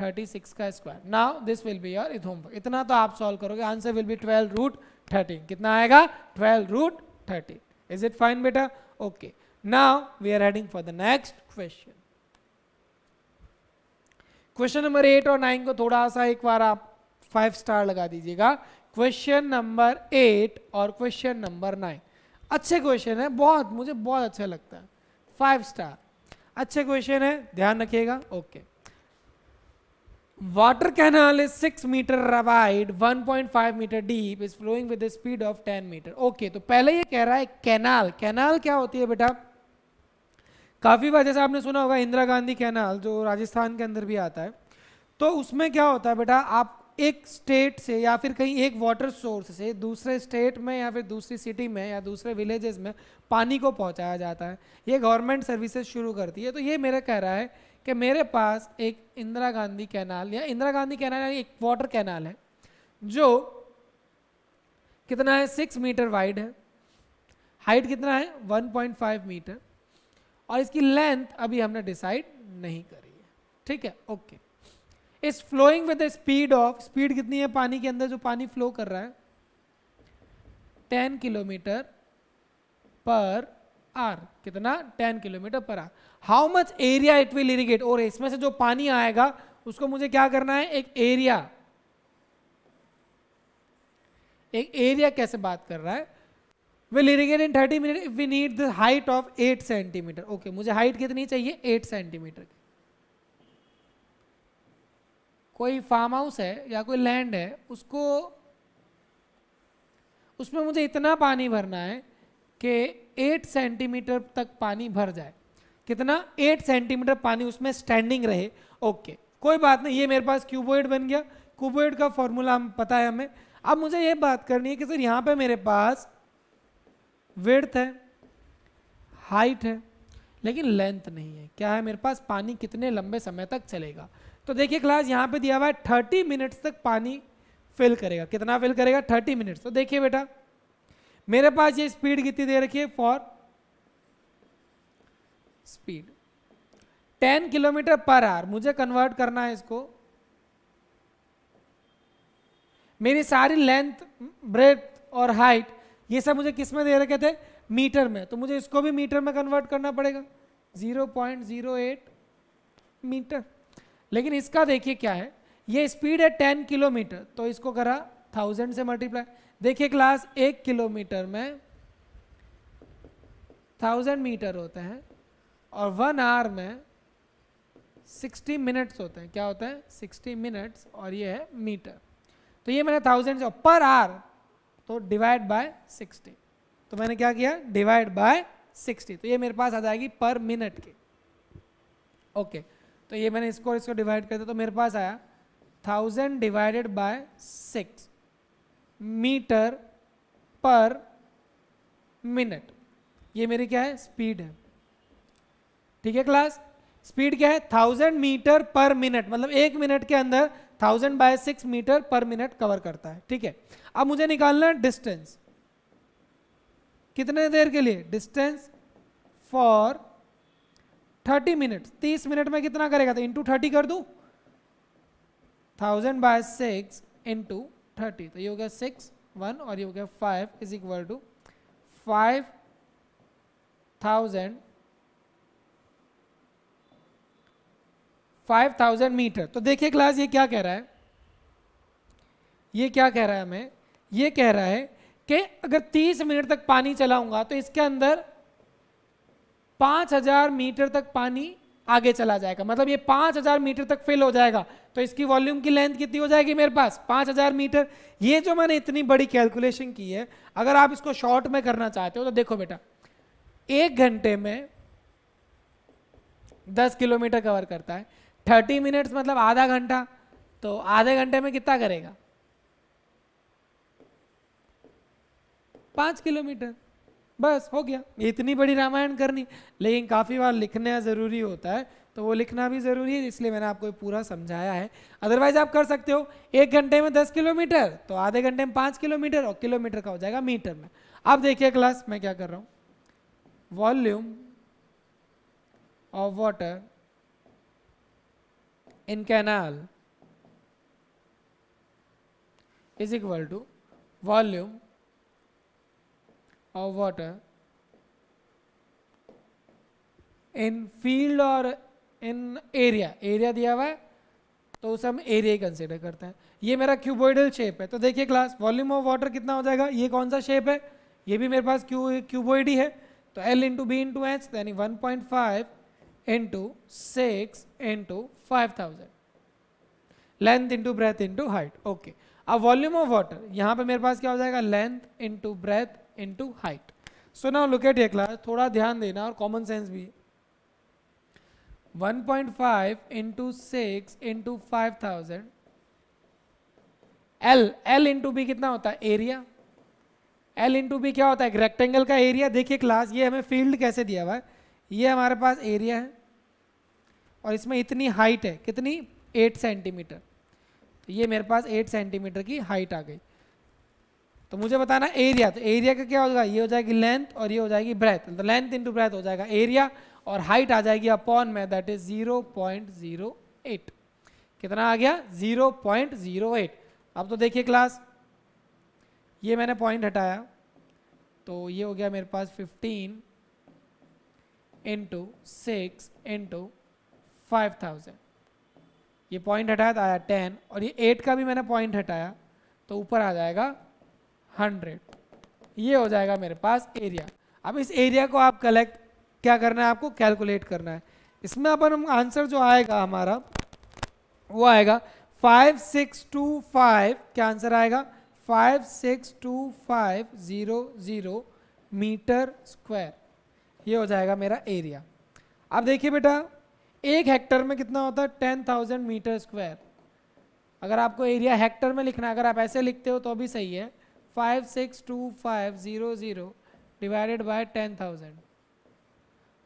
थर्टी सिक्स का square now this will be your इथोम इतना तो आप सॉल्व करोगे answer will be twelve root thirteen कितना आएगा twelve root thirteen is it fine बेटा okay now we are heading for the next question question number eight और nine को थोड़ा सा एक बार आप फाइव स्टार लगा दीजिएगा क्वेश्चन नंबर एट और क्वेश्चन नंबर नाइन अच्छे क्वेश्चन है बहुत मुझे बहुत अच्छा लगता है फाइव स्टार अच्छे क्वेश्चन है ध्यान रखिएगा okay water canal is six metre wide 1.5 metre deep is flowing with speed of 10 metre okay तो पहले ये कह रहा है कैनाल कैनाल क्या होती है बेटा काफ़ी बार जैसे आपने सुना होगा इंदिरा गांधी कैनाल जो राजस्थान के अंदर भी आता है तो उसमें क्या होता है बेटा आप एक स्टेट से या फिर कहीं एक वाटर सोर्स से दूसरे स्टेट में या फिर दूसरी सिटी में या दूसरे विलेजेस में पानी को पहुंचाया जाता है ये गवर्नमेंट सर्विसेज शुरू करती है तो ये मेरा कह रहा है कि मेरे पास एक इंदिरा गांधी कैनाल या इंदिरा गांधी कैनाल एक वाटर कैनाल है जो कितना है सिक्स मीटर वाइड है हाइट कितना है वन मीटर और इसकी लेंथ अभी हमने डिसाइड नहीं करी है ठीक है okay okay. Is flowing with speed of speed कितनी है पानी के अंदर जो पानी फ्लो कर रहा है टेन किलोमीटर पर आर कितना ten kilometre per hour how much area it will irrigate और इसमें से जो पानी आएगा उसको मुझे क्या करना है एक एरिया एक एरिया कैसे बात कर रहा है will irrigate in thirty minute if we need the height of eight centimetre okay मुझे हाइट कितनी चाहिए एट सेंटीमीटर की कोई फार्म हाउस है या कोई लैंड है उसको उसमें मुझे इतना पानी भरना है कि एट सेंटीमीटर तक पानी भर जाए कितना एट सेंटीमीटर पानी उसमें स्टैंडिंग रहे ओके कोई बात नहीं ये मेरे पास क्यूबोइड बन गया क्यूबोइड का फॉर्मूला हम पता है हमें अब मुझे ये बात करनी है कि सर यहाँ पे मेरे पास विड्थ है हाइट है लेकिन लेंथ नहीं है क्या है मेरे पास पानी कितने लंबे समय तक चलेगा तो देखिए क्लास यहाँ पे दिया हुआ है थर्टी मिनट्स तक पानी फिल करेगा कितना फिल करेगा थर्टी मिनट्स तो देखिए बेटा मेरे पास ये स्पीड कितनी दे रखी है for speed ten kilometre per hour मुझे कन्वर्ट करना है इसको मेरी सारी लेंथ ब्रेथ और हाइट ये सब मुझे किस में दे रखे थे मीटर में तो मुझे इसको भी मीटर में कन्वर्ट करना पड़ेगा 0.08 मीटर लेकिन इसका देखिए क्या है ये स्पीड है टेन किलोमीटर तो इसको करा थाउजेंड से मल्टीप्लाई देखिए क्लास एक किलोमीटर में थाउजेंड मीटर होते हैं और वन आवर में सिक्सटी मिनट्स होते हैं क्या होते हैं सिक्सटी मिनट्स और ये है मीटर तो ये मैंने थाउजेंड पर आर तो डिवाइड बाय सिक्सटी तो मैंने क्या किया डिवाइड बाय सिक्सटी तो ये मेरे पास आ जाएगी पर मिनट की ओके okay. तो ये मैंने इसको इसको डिवाइड कर दिया तो मेरे पास आया thousand divided by six metre per minute ये मेरी क्या है स्पीड है ठीक है क्लास स्पीड क्या है थाउजेंड मीटर पर मिनट मतलब एक मिनट के अंदर thousand by six metre per minute cover करता है ठीक है अब मुझे निकालना है डिस्टेंस कितने देर के लिए डिस्टेंस फॉर थर्टी मिनट तीस मिनट में कितना करेगा तो इंटू थर्टी कर दू thousand by six into thirty तो ये हो गया सिक्स वन और ये हो गया five is equal to five thousand five thousand metre तो देखिए क्लास ये क्या कह रहा है ये क्या कह रहा है हमें ये कह रहा है कि अगर तीस मिनट तक पानी चलाऊंगा तो इसके अंदर 5000 मीटर तक पानी आगे चला जाएगा मतलब ये 5000 मीटर तक फिल हो जाएगा तो इसकी वॉल्यूम की लेंथ कितनी हो जाएगी मेरे पास 5000 मीटर ये जो मैंने इतनी बड़ी कैलकुलेशन की है अगर आप इसको शॉर्ट में करना चाहते हो तो देखो बेटा एक घंटे में 10 किलोमीटर कवर करता है 30 मिनट्स मतलब आधा घंटा तो आधे घंटे में कितना करेगा पांच किलोमीटर बस हो गया इतनी बड़ी रामायण करनी लेकिन काफ़ी बार लिखना ज़रूरी होता है तो वो लिखना भी ज़रूरी है इसलिए मैंने आपको पूरा समझाया है अदरवाइज आप कर सकते हो एक घंटे में दस किलोमीटर तो आधे घंटे में पाँच किलोमीटर और किलोमीटर का हो जाएगा मीटर में आप देखिए क्लास मैं क्या कर रहा हूँ volume of water in canal is equal to volume of water in field और इन एरिया एरिया दिया हुआ है तो उसे हम एरिया ही कंसिडर करते हैं ये मेरा क्यूबोइडल शेप है तो देखिए क्लास वॉल्यूम ऑफ वाटर कितना हो जाएगा ये कौन सा शेप है ये भी मेरे पास क्यू क्यूबोइड ही है तो L into B into H यानी one point five into six into five thousand length into breadth into height okay अब वॉल्यूम ऑफ वाटर यहाँ पे मेरे पास क्या हो जाएगा length into breadth into height so now look at here थोड़ा ध्यान देना और कॉमन सेंस भी 1.5 into 6 into 5000 L L into B कितना होता है एरिया L इंटू बी क्या होता है एक रेक्टेंगल का एरिया देखिए क्लास ये हमें फील्ड कैसे दिया हुआ है ये हमारे पास एरिया है और इसमें इतनी हाइट है कितनी 8 सेंटीमीटर तो ये मेरे पास 8 सेंटीमीटर की हाइट आ गई तो मुझे बताना एरिया तो एरिया का क्या हो जाएगा ये हो जाएगी लेंथ और ये हो जाएगी ब्रेथ तो लेंथ इंटू ब्रेथ हो जाएगा एरिया और हाइट आ जाएगी अपॉन में that is zero point zero eight कितना आ गया जीरो पॉइंट जीरो एट अब तो देखिए क्लास ये मैंने पॉइंट हटाया तो ये हो गया मेरे पास fifteen into six into five thousand ये पॉइंट हटाया तो आया टेन और ये एट का भी मैंने पॉइंट हटाया तो ऊपर आ जाएगा हंड्रेड ये हो जाएगा मेरे पास एरिया अब इस एरिया को आप कलेक्ट क्या करना है आपको कैलकुलेट करना है इसमें अपन आंसर जो आएगा हमारा वो आएगा फाइव सिक्स टू फाइव क्या आंसर आएगा five six two five zero zero metre square ये हो जाएगा मेरा एरिया अब देखिए बेटा एक हेक्टर में कितना होता है टेन थाउजेंड मीटर स्क्वायर अगर आपको एरिया हेक्टर में लिखना है अगर आप ऐसे लिखते हो तो भी सही है five six two five zero zero divided by ten thousand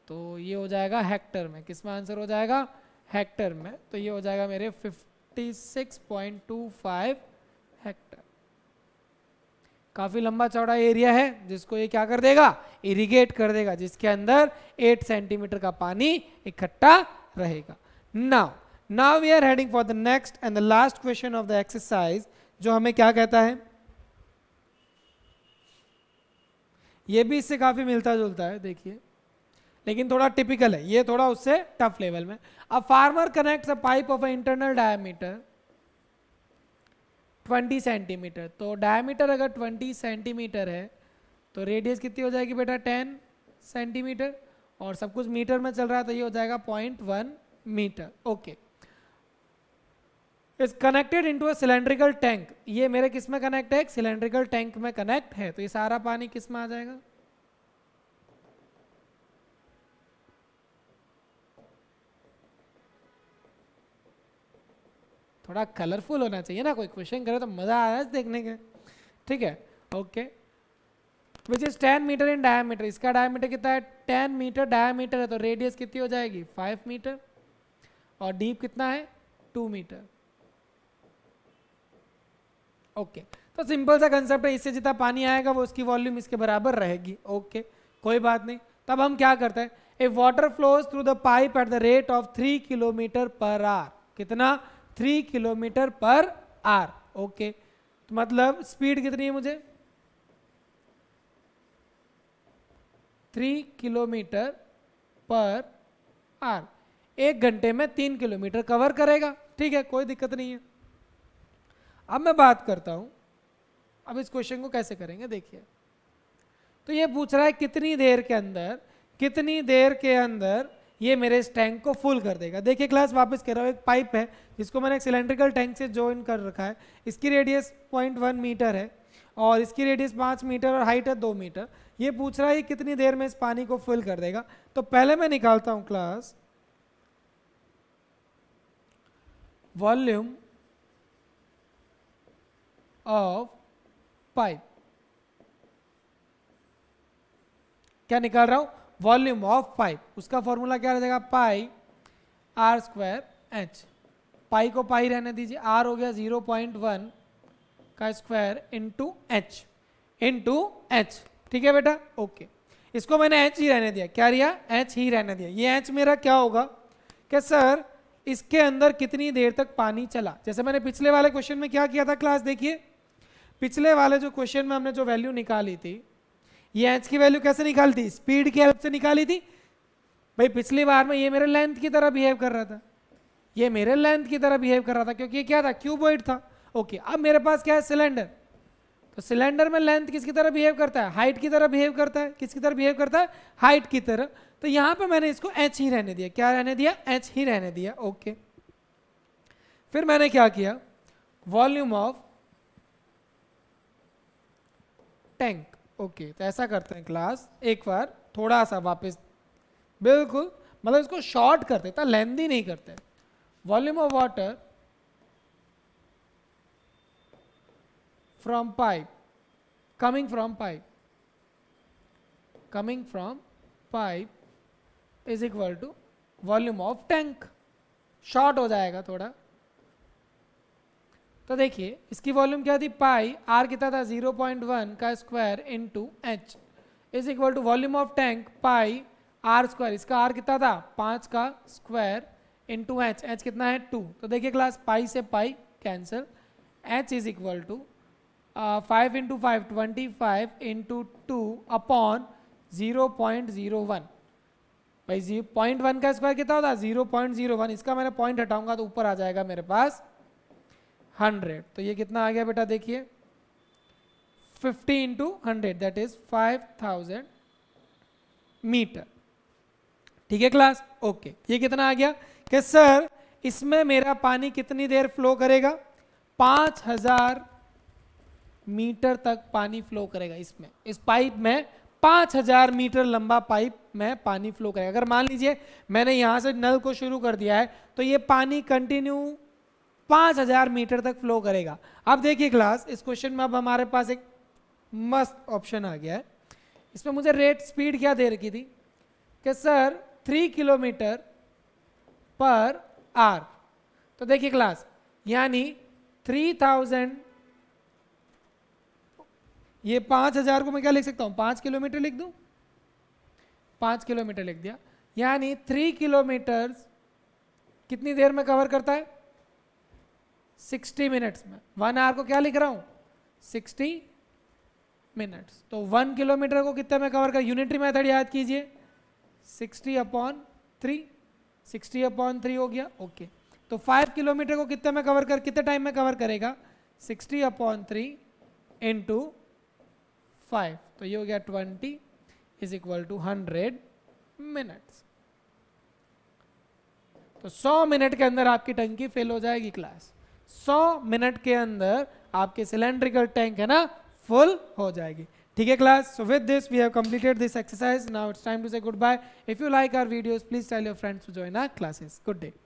तो ये हो जाएगा हेक्टर में किस में आंसर हो जाएगा हेक्टर में तो ये हो जाएगा मेरे fifty six point two five hectare काफ़ी लंबा चौड़ा एरिया है जिसको ये क्या कर देगा इरिगेट कर देगा जिसके अंदर एट सेंटीमीटर का पानी इकट्ठा रहेगा now now we are heading for the next and the last question of the exercise जो हमें क्या कहता है ये भी इससे काफ़ी मिलता जुलता है देखिए लेकिन थोड़ा टिपिकल है ये थोड़ा उससे टफ लेवल में अब farmer connects a pipe of a internal diameter 20 centimetre तो डायमीटर अगर 20 सेंटीमीटर है तो रेडियस कितनी हो जाएगी बेटा 10 सेंटीमीटर और सब कुछ मीटर में चल रहा है तो ये हो जाएगा point metre okay is connected into a cylindrical tank ये मेरे किस में कनेक्ट है सिलेंड्रिकल टैंक में कनेक्ट है तो ये सारा पानी किस में आ जाएगा थोड़ा कलरफुल होना चाहिए ना कोई क्वेश्चन करे तो मजा आया देखने के ठीक है okay which is ten metre in diameter इसका डायमीटर कितना है टेन मीटर डायमीटर है तो रेडियस कितनी हो जाएगी फाइव मीटर और डीप कितना है टू मीटर ओके तो सिंपल सा कंसेप्ट है इससे जितना पानी आएगा वो उसकी वॉल्यूम इसके बराबर रहेगी ओके कोई बात नहीं तब हम क्या करते हैं a water flows through the pipe at the rate of three kilometre per hour कितना three kilometre per hour okay तो मतलब स्पीड कितनी है मुझे थ्री किलोमीटर पर आर एक घंटे में तीन किलोमीटर कवर करेगा ठीक है कोई दिक्कत नहीं है अब मैं बात करता हूं अब इस क्वेश्चन को कैसे करेंगे देखिए तो ये पूछ रहा है कितनी देर के अंदर कितनी देर के अंदर ये मेरे इस टैंक को फुल कर देगा देखिए क्लास वापस कह रहा हूँ एक पाइप है जिसको मैंने एक सिलेंड्रिकल टैंक से ज्वाइन कर रखा है इसकी रेडियस पॉइंट वन मीटर है और इसकी रेडियस पाँच मीटर और हाइट है दो मीटर ये पूछ रहा है कितनी देर में इस पानी को फुल कर देगा तो पहले मैं निकालता हूँ क्लास वॉल्यूम of pipe क्या निकाल रहा हूं वॉल्यूम ऑफ पाइप उसका फॉर्मूला क्या रह जाएगा pi R square H pi को पाई रहने दीजिए आर हो गया जीरो पॉइंट वन का square into H into H ठीक है बेटा ओके इसको मैंने एच ही रहने दिया क्या रिया एच ही रहने दिया ये एच मेरा क्या होगा क्या सर इसके अंदर कितनी देर तक पानी चला जैसे मैंने पिछले वाले क्वेश्चन में क्या किया था क्लास देखिए पिछले वाले जो क्वेश्चन में हमने जो वैल्यू निकाली थी ये एच की वैल्यू कैसे निकाली थी स्पीड की हेल्प से निकाली थी भाई पिछली बार में ये मेरे लेंथ की तरह बिहेव कर रहा था ये मेरे लेंथ की तरह बिहेव कर रहा था क्योंकि ये क्या था क्यूबोइड था ओके अब मेरे पास क्या है सिलेंडर तो सिलेंडर में लेंथ किसकी तरह बिहेव करता है हाइट की तरह बिहेव करता है किसकी तरह बिहेव करता है हाइट की तरह तो यहां पे मैंने इसको एच ही रहने दिया क्या रहने दिया एच ही रहने दिया ओके फिर मैंने क्या किया वॉल्यूम ऑफ टैंक ओके तो ऐसा करते हैं क्लास एक बार थोड़ा सा वापस बिल्कुल मतलब इसको शॉर्ट करते इतना लेंदी नहीं करते volume of water from pipe coming from pipe coming from pipe is equal to volume of tank short हो जाएगा थोड़ा तो देखिए इसकी वॉल्यूम क्या थी पाई आर कितना था 0.1 का square into H is equal to volume of tank pi R square इसका आर कितना था पाँच का square into H H कितना है टू तो देखिए क्लास पाई से pi cancel H is equal to five into five twenty five into two upon zero point zero one भाई जी पॉइंट वन का स्क्वायर कितना होता है जीरो पॉइंट जीरो वन इसका मैंने पॉइंट हटाऊंगा तो ऊपर आ जाएगा मेरे पास हंड्रेड तो ये कितना आ गया बेटा देखिए fifty into hundred that is five thousand metre ठीक है क्लास ओके ये कितना आ गया कि सर इसमें मेरा पानी कितनी देर फ्लो करेगा पांच हजार मीटर तक पानी फ्लो करेगा इसमें इस पाइप में पांच हजार मीटर लंबा पाइप में पानी फ्लो करेगा अगर मान लीजिए मैंने यहां से नल को शुरू कर दिया है तो ये पानी कंटिन्यू पाँच हजार मीटर तक फ्लो करेगा अब देखिए क्लास इस क्वेश्चन में अब हमारे पास एक मस्त ऑप्शन आ गया है इसमें मुझे रेट स्पीड क्या दे रखी थी कि sir three kilometre per hour तो देखिए क्लास यानी थ्री थाउजेंड ये पाँच हजार को मैं क्या लिख सकता हूँ पाँच किलोमीटर लिख दूँ पाँच किलोमीटर लिख दिया यानी थ्री किलोमीटर कितनी देर में कवर करता है 60 मिनट्स में वन आवर को क्या लिख रहा हूँ 60 मिनट्स तो वन किलोमीटर को कितने में कवर कर यूनिटरी मेथड याद कीजिए 60 upon three sixty upon three हो गया ओके तो फाइव किलोमीटर को कितने में कवर कर कितने टाइम में कवर करेगा sixty upon three into five तो ये हो गया twenty is equal to hundred minutes तो सौ मिनट के अंदर आपकी टंकी फेल हो जाएगी क्लास 100 मिनट के अंदर आपके सिलेंड्रिकल टैंक है ना फुल हो जाएगी ठीक है class so with this we have completed this exercise now it's time to say goodbye if you like our videos please tell your friends to join our classes good day